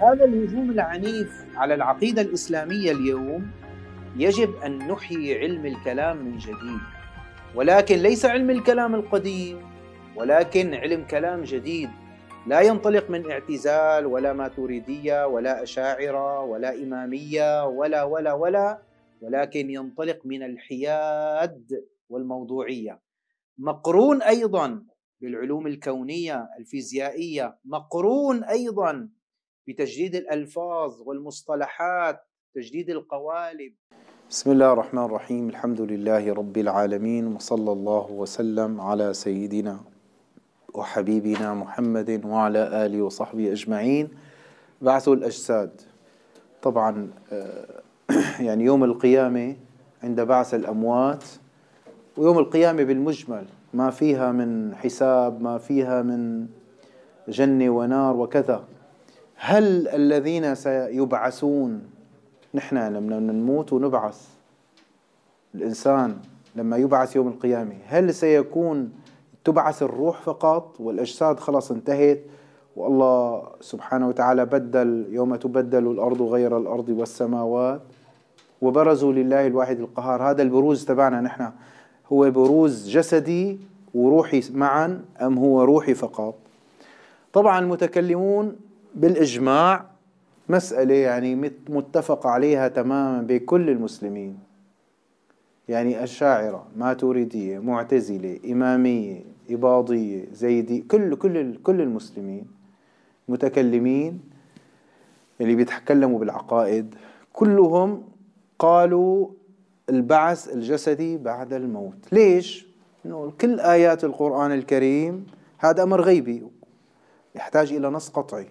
هذا الهجوم العنيف على العقيدة الإسلامية اليوم يجب أن نحيي علم الكلام من جديد ولكن ليس علم الكلام القديم ولكن علم كلام جديد لا ينطلق من اعتزال ولا ماتوريدية ولا أشاعرة ولا إمامية ولا ولا ولا ولكن ينطلق من الحياد والموضوعية مقرون أيضا بالعلوم الكونية الفيزيائية مقرون أيضا بتجديد الألفاظ والمصطلحات تجديد القوالب بسم الله الرحمن الرحيم الحمد لله رب العالمين وصلى الله وسلم على سيدنا وحبيبنا محمد وعلى آله وصحبه أجمعين بعث الأجساد طبعا آه، يعني يوم القيامة عند بعث الأموات ويوم القيامة بالمجمل ما فيها من حساب ما فيها من جنة ونار وكذا هل الذين سيبعثون نحن لما نموت ونبعث الإنسان لما يبعث يوم القيامة هل سيكون تبعث الروح فقط والأجساد خلاص انتهت والله سبحانه وتعالى بدل يوم تبدل الأرض غير الأرض والسماوات وبرزوا لله الواحد القهار هذا البروز تبعنا نحن هو بروز جسدي وروحي معا أم هو روحي فقط طبعا المتكلمون بالاجماع مساله يعني متفق عليها تماما بكل المسلمين يعني الشاعره ماتوريديه معتزله اماميه اباضيه زيدي كل كل كل المسلمين متكلمين اللي بيتكلموا بالعقائد كلهم قالوا البعث الجسدي بعد الموت ليش انه كل ايات القران الكريم هذا امر غيبي يحتاج الى نص قطعي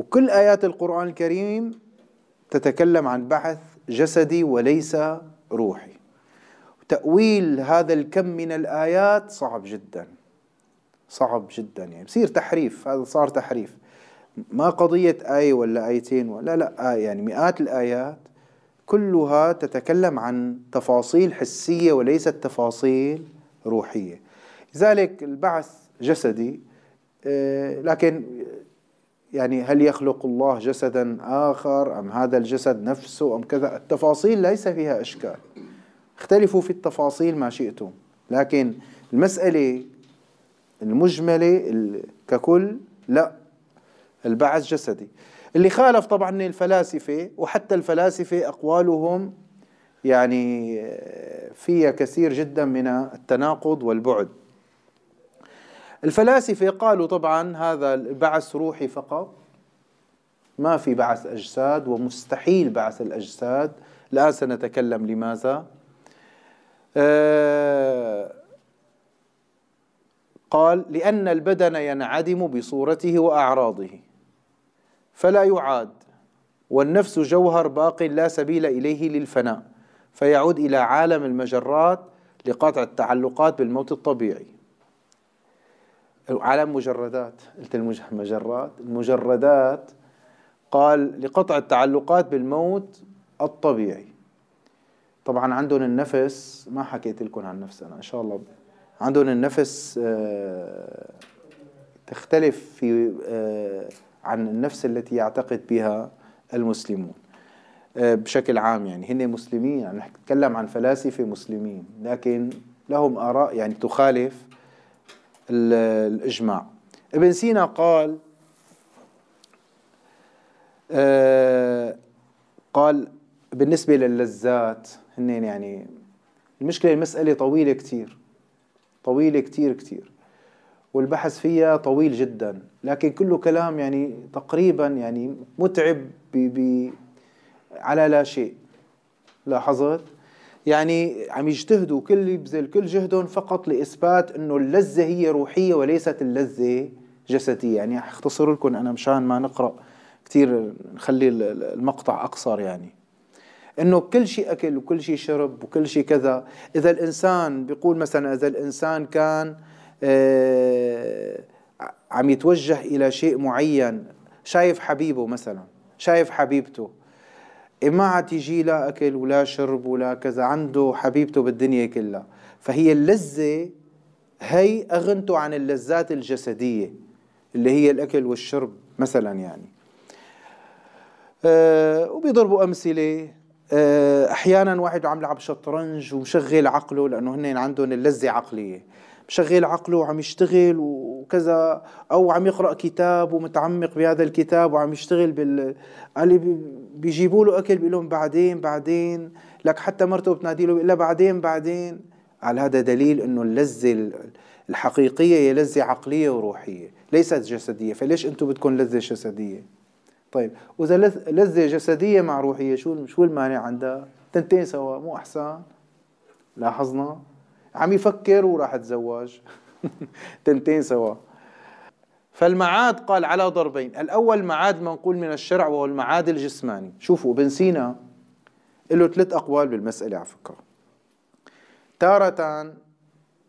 وكل آيات القرآن الكريم تتكلم عن بحث جسدي وليس روحي تأويل هذا الكم من الآيات صعب جدا صعب جدا يعني بصير تحريف هذا صار تحريف ما قضية آية ولا آيتين ولا لا آية يعني مئات الآيات كلها تتكلم عن تفاصيل حسية وليست تفاصيل روحية لذلك البعث جسدي آه، لكن يعني هل يخلق الله جسدا آخر أم هذا الجسد نفسه أم كذا التفاصيل ليس فيها إشكال اختلفوا في التفاصيل ما شئتم لكن المسألة المجملة ككل لا البعث جسدي اللي خالف طبعا الفلاسفة وحتى الفلاسفة أقوالهم يعني آه، فيها كثير جدا من التناقض والبعد الفلاسفة قالوا طبعا هذا البعث روحي فقط ما في بعث أجساد ومستحيل بعث الأجساد الآن سنتكلم لماذا آه، قال لأن البدن ينعدم بصورته وأعراضه فلا يعاد والنفس جوهر باق لا سبيل إليه للفناء فيعود إلى عالم المجرات لقطع التعلقات بالموت الطبيعي عالم مجردات قلت المجرات المجردات قال لقطع التعلقات بالموت الطبيعي طبعا عندهم النفس ما حكيت لكم عن نفس انا ان شاء الله عندهم النفس آه، تختلف في آه، عن النفس التي يعتقد بها المسلمون آه، بشكل عام يعني هن مسلمين يعني نتكلم عن فلاسفه مسلمين لكن لهم اراء يعني تخالف الإجماع ابن سينا قال آه، قال بالنسبة للذات هنين يعني المشكلة المسألة طويلة كتير طويلة كتير كتير والبحث فيها طويل جدا لكن كله كلام يعني تقريبا يعني متعب ب ب على لا شيء لاحظت يعني عم يجتهدوا كل يبذل كل جهدهم فقط لإثبات أنه اللذة هي روحية وليست اللذة جسدية يعني أختصر لكم أنا مشان ما نقرأ كثير نخلي المقطع أقصر يعني انه كل شيء اكل وكل شيء شرب وكل شيء كذا اذا الانسان بيقول مثلا اذا الانسان كان آه، عم يتوجه الى شيء معين شايف حبيبه مثلا شايف حبيبته ما يجي لا أكل ولا شرب ولا كذا عنده حبيبته بالدنيا كلها فهي اللذة هي أغنته عن اللذات الجسدية اللي هي الأكل والشرب مثلا يعني أه وبيضربوا أمثلة أه أحيانا واحد عم يلعب شطرنج ومشغل عقله لأنه هن عندهم اللذة عقلية شغل عقله وعم يشتغل وكذا او عم يقرا كتاب ومتعمق بهذا الكتاب وعم يشتغل بال قال بيجيبوا له اكل بيقول لهم بعدين بعدين لك حتى مرته بتنادي له بيقول لها بعدين بعدين على هذا دليل انه اللذه الحقيقيه هي لذه عقليه وروحيه ليست جسديه فليش انتم بدكم لذه جسديه طيب واذا لذه جسديه مع روحيه شو شو المانع عندها تنتين سوا مو احسن لاحظنا عم يفكر وراح اتزوج تنتين سوا فالمعاد قال على ضربين الأول معاد منقول من الشرع وهو المعاد الجسماني شوفوا ابن سينا له ثلاث أقوال بالمسألة على فكرة تارة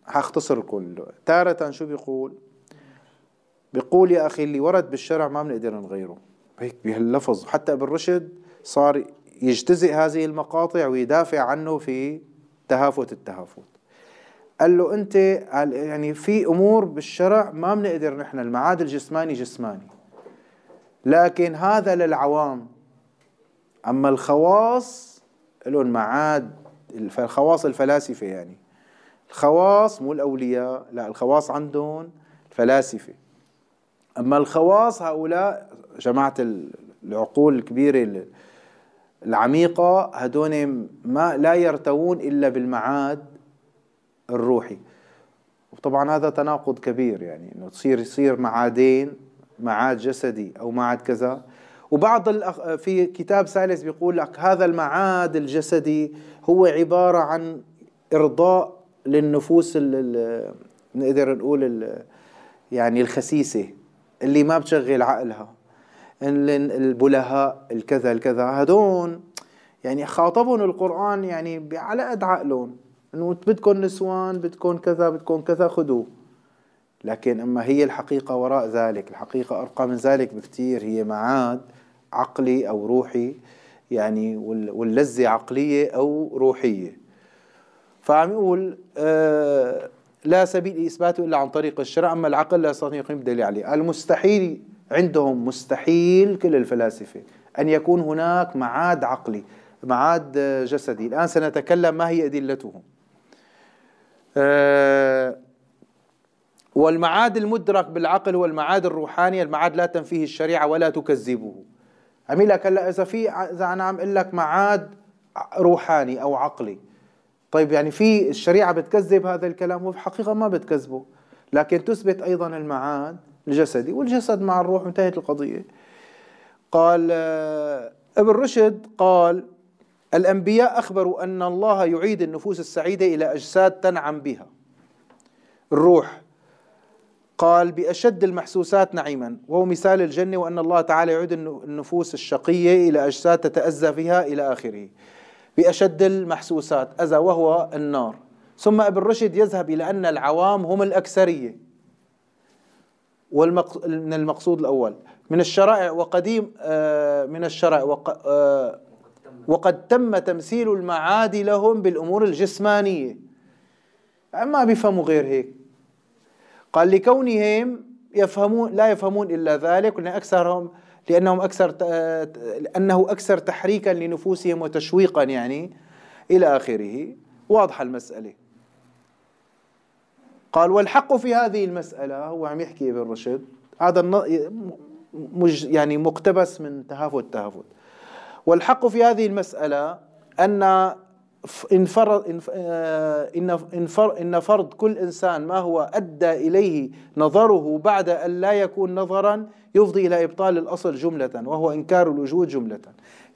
هختصر الكل تارة شو بيقول بيقول يا أخي اللي ورد بالشرع ما بنقدر نغيره هيك بهاللفظ حتى ابن رشد صار يجتزئ هذه المقاطع ويدافع عنه في تهافت التهافت قال له انت يعني في امور بالشرع ما بنقدر نحن المعاد الجسماني جسماني لكن هذا للعوام اما الخواص لهم معاد الخواص الفلاسفه يعني الخواص مو الاولياء لا الخواص عندهم الفلاسفه اما الخواص هؤلاء جماعه العقول الكبيره العميقه هدول ما لا يرتوون الا بالمعاد الروحي وطبعا هذا تناقض كبير يعني انه تصير يصير معادين معاد جسدي او معاد كذا وبعض الأخ... في كتاب ثالث بيقول لك هذا المعاد الجسدي هو عباره عن ارضاء للنفوس ال... نقدر نقول ال... يعني الخسيسه اللي ما بتشغل عقلها البلهاء الكذا الكذا هدول يعني خاطبهم القرآن يعني على قد عقلهم انه بدكم نسوان بدكم كذا بدكم كذا خذوه لكن اما هي الحقيقه وراء ذلك الحقيقه ارقى من ذلك بكثير هي معاد عقلي او روحي يعني واللذه عقليه او روحيه فعم يقول آه لا سبيل اثباته الا عن طريق الشرع اما العقل لا يستطيع يقيم الدليل عليه المستحيل عندهم مستحيل كل الفلاسفه ان يكون هناك معاد عقلي معاد آه، جسدي الان سنتكلم ما هي ادلتهم آه، والمعاد المدرك بالعقل هو المعاد الروحاني المعاد لا تنفيه الشريعة ولا تكذبه عميلة لك هلا اذا في اذا انا عم اقول لك معاد روحاني او عقلي طيب يعني في الشريعه بتكذب هذا الكلام وفي الحقيقه ما بتكذبه لكن تثبت ايضا المعاد الجسدي والجسد مع الروح انتهت القضيه قال آه، ابن رشد قال الأنبياء أخبروا أن الله يعيد النفوس السعيدة إلى أجساد تنعم بها الروح قال بأشد المحسوسات نعيما وهو مثال الجنة وأن الله تعالى يعيد النفوس الشقية إلى أجساد تتأذى فيها إلى آخره بأشد المحسوسات أذى وهو النار ثم ابن رشد يذهب إلى أن العوام هم الأكثرية والمق... من المقصود الأول من الشرائع وقديم آه، من الشرائع وق... آه، وقد تم تمثيل المعادي لهم بالأمور الجسمانية ما بيفهموا غير هيك قال لكونهم يفهمون لا يفهمون إلا ذلك لأن أكثرهم لأنهم أكثر أنه أكثر تحريكا لنفوسهم وتشويقا يعني إلى آخره واضحة المسألة قال والحق في هذه المسألة هو عم يحكي ابن رشد هذا يعني مقتبس من تهافت تهافت والحق في هذه المسألة أن إن فرض إن آه، إن فرض كل إنسان ما هو أدى إليه نظره بعد أن لا يكون نظرا يفضي إلى إبطال الأصل جملة وهو إنكار الوجود جملة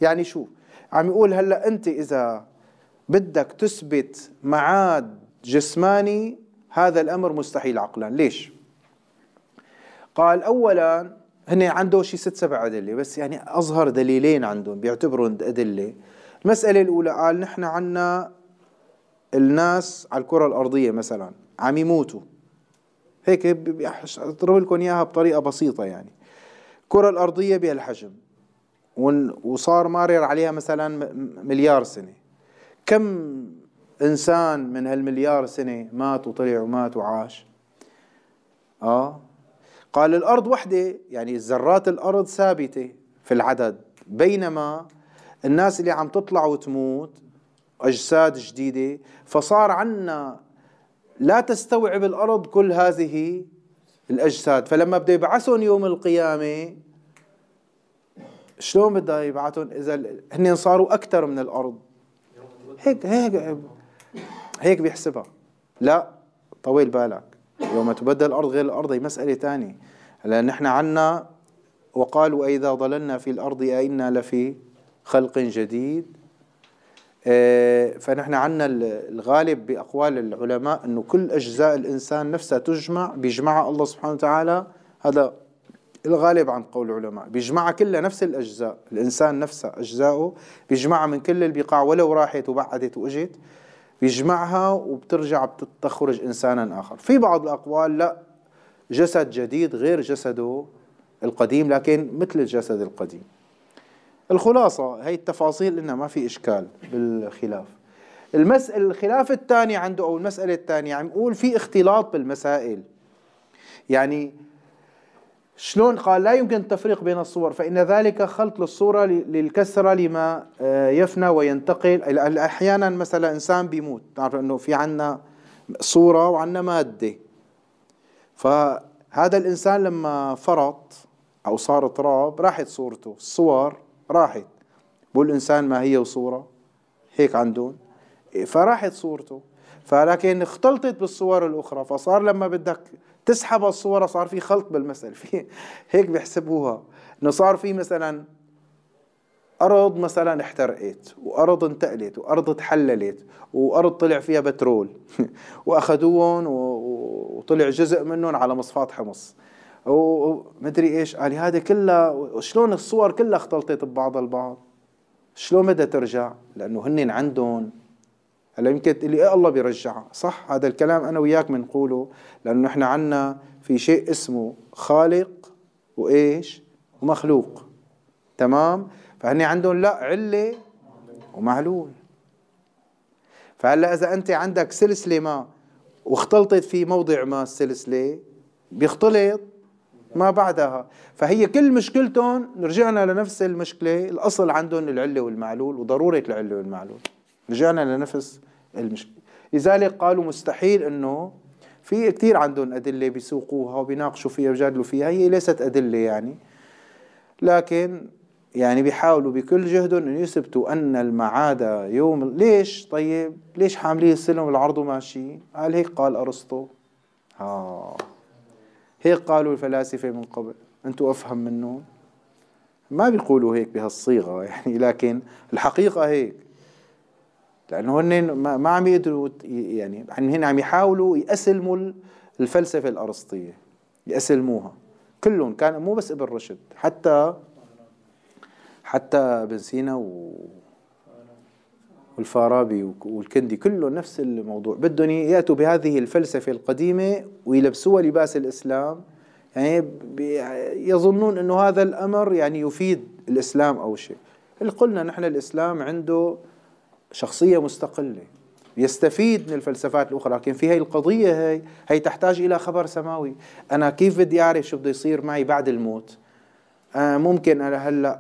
يعني شوف عم يقول هلا أنت إذا بدك تثبت معاد جسماني هذا الأمر مستحيل عقلا ليش؟ قال أولا هن عنده شي ست سبع أدلة بس يعني أظهر دليلين عندهم بيعتبروا أدلة المسألة الأولى قال نحن عنا الناس على الكرة الأرضية مثلا عم يموتوا هيك أضرب لكم إياها بطريقة بسيطة يعني الكرة الأرضية بهالحجم وصار مارر عليها مثلا مليار سنة كم إنسان من هالمليار سنة مات وطلع ومات وعاش آه قال الأرض وحدة يعني ذرات الأرض ثابتة في العدد بينما الناس اللي عم تطلع وتموت أجساد جديدة فصار عنا لا تستوعب الأرض كل هذه الأجساد فلما بده يبعثهم يوم القيامة شلون بده يبعثهم إذا هن صاروا أكثر من الأرض هيك هيك هيك بيحسبها لا طويل بالك يوم تبدل الأرض غير الأرض هي مسألة ثانية هلا نحن عنا وقالوا وإذا ضللنا في الأرض أئنا لفي خلق جديد آه، فنحن عنا الغالب بأقوال العلماء أنه كل أجزاء الإنسان نفسها تجمع بيجمعها الله سبحانه وتعالى هذا الغالب عن قول العلماء بيجمعها كلها نفس الأجزاء الإنسان نفسه أجزاؤه بيجمعها من كل البقاع ولو راحت وبعدت وإجت بيجمعها وبترجع بتخرج إنسانا آخر في بعض الأقوال لا جسد جديد غير جسده القديم لكن مثل الجسد القديم الخلاصة هي التفاصيل إنها ما في إشكال بالخلاف المسألة الخلاف الثاني عنده أو المسألة الثانية عم يقول في اختلاط بالمسائل يعني شلون قال لا يمكن التفريق بين الصور فإن ذلك خلط للصورة للكسرة لما آه، يفنى وينتقل أحيانا مثلا إنسان بيموت تعرف أنه في عنا صورة وعنا مادة فهذا الإنسان لما فرط أو صار تراب راحت صورته الصور راحت بقول الإنسان ما هي وصورة هيك عندهم إيه، فراحت صورته فلكن اختلطت بالصور الأخرى فصار لما بدك تسحب الصورة صار في خلط بالمثل في هيك بيحسبوها انه صار في مثلا أرض مثلا احترقت وأرض انتقلت وأرض تحللت وأرض طلع فيها بترول وأخذوهم وطلع جزء منهم على مصفات حمص ومدري ايش قال هذا كلها شلون الصور كلها اختلطت ببعض البعض شلون بدها ترجع لأنه هن عندهم هلا يمكن تقول لي ايه الله بيرجعها صح هذا الكلام انا وياك بنقوله لانه نحن عنا في شيء اسمه خالق وايش ومخلوق تمام فهني عندهم لا عله ومعلول فهلا اذا انت عندك سلسله ما واختلطت في موضع ما السلسله بيختلط ما بعدها فهي كل مشكلتهم رجعنا لنفس المشكله الاصل عندهم العله والمعلول وضروره العله والمعلول رجعنا لنفس المشكلة لذلك قالوا مستحيل أنه في كثير عندهم أدلة بيسوقوها وبيناقشوا فيها وبيجادلوا فيها هي ليست أدلة يعني لكن يعني بيحاولوا بكل جهدهم أن يثبتوا أن المعاد يوم ليش طيب ليش حاملين السلم والعرض وماشي قال هيك قال أرسطو ها آه. هيك قالوا الفلاسفة من قبل أنتوا أفهم منهم ما بيقولوا هيك بهالصيغة يعني لكن الحقيقة هيك لأنه هن ما عم يقدروا يعني هن عم يحاولوا يأسلموا الفلسفة الأرسطية يأسلموها كلهم كان مو بس ابن رشد حتى حتى ابن سينا و والفارابي والكندي كله نفس الموضوع بدهم ياتوا بهذه الفلسفه القديمه ويلبسوها لباس الاسلام يعني يظنون انه هذا الامر يعني يفيد الاسلام او شيء قلنا نحن الاسلام عنده شخصية مستقلة يستفيد من الفلسفات الأخرى لكن في هاي القضية هاي هي تحتاج إلى خبر سماوي أنا كيف بدي أعرف شو بده يصير معي بعد الموت أنا آه، ممكن أنا هلأ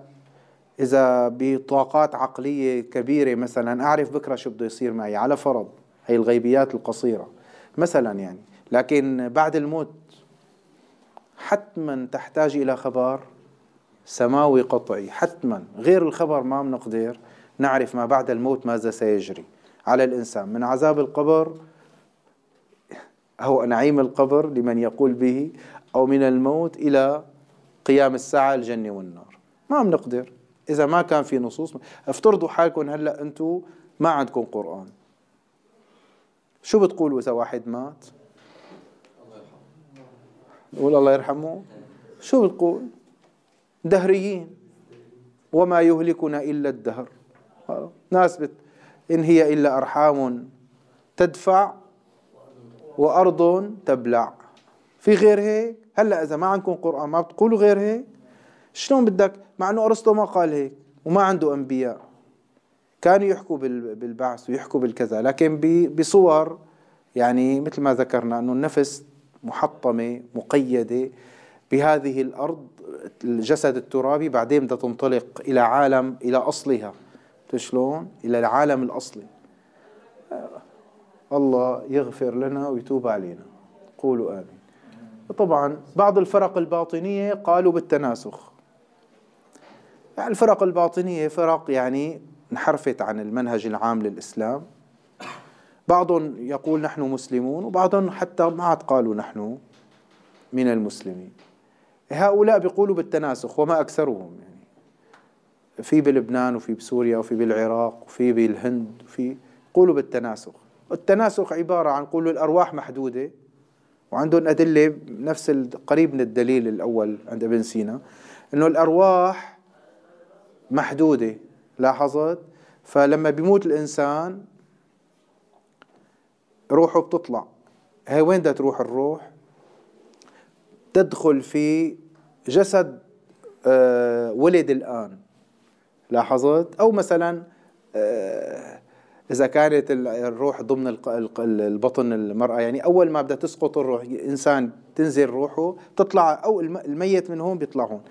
إذا بطاقات عقلية كبيرة مثلا أعرف بكرة شو بده يصير معي على فرض هي الغيبيات القصيرة مثلا يعني لكن بعد الموت حتما تحتاج إلى خبر سماوي قطعي حتما غير الخبر ما بنقدر نعرف ما بعد الموت ماذا سيجري على الإنسان من عذاب القبر أو نعيم القبر لمن يقول به أو من الموت إلى قيام الساعة الجنة والنار ما بنقدر إذا ما كان في نصوص افترضوا حالكم هلأ أنتم ما عندكم قرآن شو بتقولوا إذا واحد مات نقول الله يرحمه شو بتقول دهريين وما يهلكنا إلا الدهر ناس بت إن هي إلا أرحام تدفع وأرض تبلع في غير هيك هلا إذا ما عندكم قرآن ما بتقولوا غير هيك شلون بدك مع إنه أرسطو ما قال هيك وما عنده أنبياء كانوا يحكوا بالبعث ويحكوا بالكذا لكن بصور يعني مثل ما ذكرنا أنه النفس محطمة مقيدة بهذه الأرض الجسد الترابي بعدين بدها تنطلق إلى عالم إلى أصلها شلون إلى العالم الأصلي الله يغفر لنا ويتوب علينا قولوا آمين طبعا بعض الفرق الباطنية قالوا بالتناسخ يعني الفرق الباطنية فرق يعني انحرفت عن المنهج العام للإسلام بعضهم يقول نحن مسلمون وبعضهم حتى ما عاد قالوا نحن من المسلمين هؤلاء بيقولوا بالتناسخ وما أكثرهم يعني في بلبنان وفي بسوريا وفي بالعراق وفي بالهند وفي قولوا بالتناسخ التناسخ عبارة عن قولوا الأرواح محدودة وعندهم أدلة نفس قريب من الدليل الأول عند ابن سينا أنه الأرواح محدودة لاحظت فلما بيموت الإنسان روحه بتطلع هي وين بدها تروح الروح تدخل في جسد آه، ولد الآن لاحظت أو مثلا آه، إذا كانت الروح ضمن البطن المرأة يعني أول ما بدها تسقط الروح إنسان تنزل روحه تطلع أو الميت من هون بيطلع هون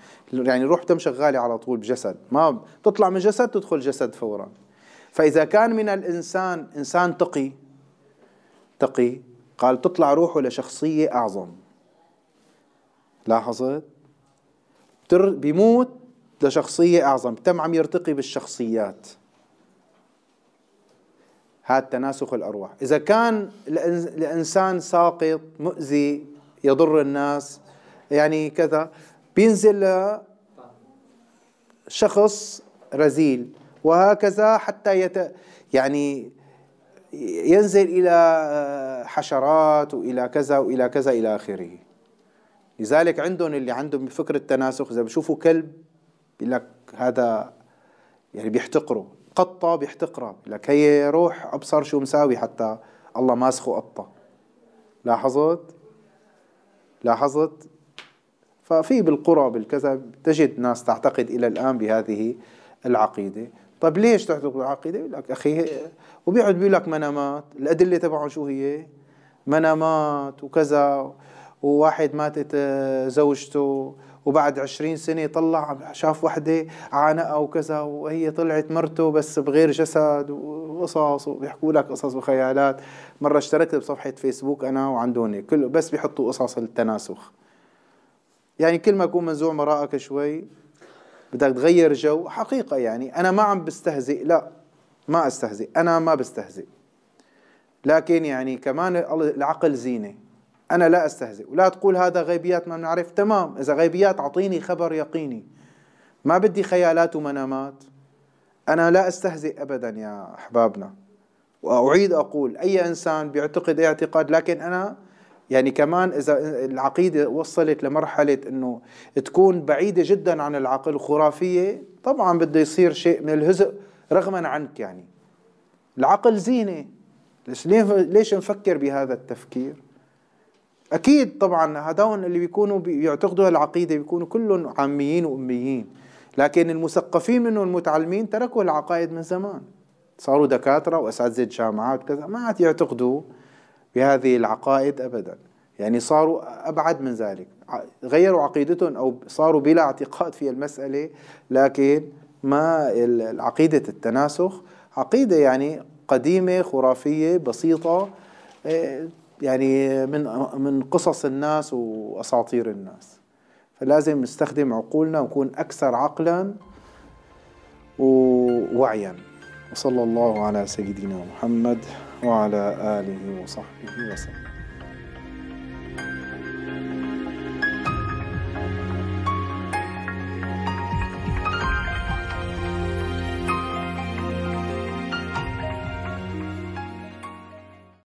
يعني الروح تم شغالة على طول بجسد ما تطلع من جسد تدخل جسد فورا فإذا كان من الإنسان إنسان تقي تقي قال تطلع روحه لشخصية أعظم لاحظت بيموت لشخصية أعظم تم عم يرتقي بالشخصيات هذا تناسخ الأرواح إذا كان الإنسان ساقط مؤذي يضر الناس يعني كذا بينزل شخص رزيل وهكذا حتى يت يعني ينزل إلى آه، حشرات وإلى كذا وإلى كذا إلى آخره لذلك عندهم اللي عندهم فكرة التناسخ إذا بشوفوا كلب بيقول لك هذا يعني بيحتقره قطة بيحتقرها بيقول لك هي روح أبصر شو مساوي حتى الله ماسخه قطة لاحظت؟ لاحظت؟ ففي بالقرى بالكذا تجد ناس تعتقد إلى الآن بهذه العقيدة طب ليش تعتقد العقيدة؟ بيقول لك أخي وبيقعد بيقول لك منامات الأدلة تبعهم شو هي؟ منامات وكذا وواحد ماتت آه، زوجته وبعد عشرين سنة طلع شاف وحدة عانقها وكذا وهي طلعت مرته بس بغير جسد وقصص وبيحكوا لك قصص وخيالات مرة اشتركت بصفحة فيسبوك أنا وعندوني كله بس بيحطوا قصص التناسخ يعني كل ما يكون منزوع مراقك شوي بدك تغير جو حقيقة يعني أنا ما عم بستهزئ لا ما استهزئ أنا ما بستهزئ لكن يعني كمان العقل زينه أنا لا أستهزئ ولا تقول هذا غيبيات ما بنعرف تمام إذا غيبيات أعطيني خبر يقيني ما بدي خيالات ومنامات أنا لا أستهزئ أبدا يا أحبابنا وأعيد أقول أي إنسان بيعتقد أي اعتقاد لكن أنا يعني كمان إذا العقيدة وصلت لمرحلة أنه تكون بعيدة جدا عن العقل خرافية طبعا بده يصير شيء من الهزء رغما عنك يعني العقل زينة ليش نفكر بهذا التفكير أكيد طبعا هذول اللي بيكونوا بيعتقدوا العقيدة بيكونوا كلهم عاميين وأميين لكن المثقفين منهم المتعلمين تركوا العقائد من زمان صاروا دكاترة وأساتذة جامعات كذا ما عاد يعتقدوا بهذه العقائد أبدا يعني صاروا أبعد من ذلك غيروا عقيدتهم أو صاروا بلا اعتقاد في المسألة لكن ما عقيدة التناسخ عقيدة يعني قديمة خرافية بسيطة إيه، يعني من من قصص الناس واساطير الناس فلازم نستخدم عقولنا ونكون اكثر عقلا ووعيا وصلى الله على سيدنا محمد وعلى اله وصحبه وسلم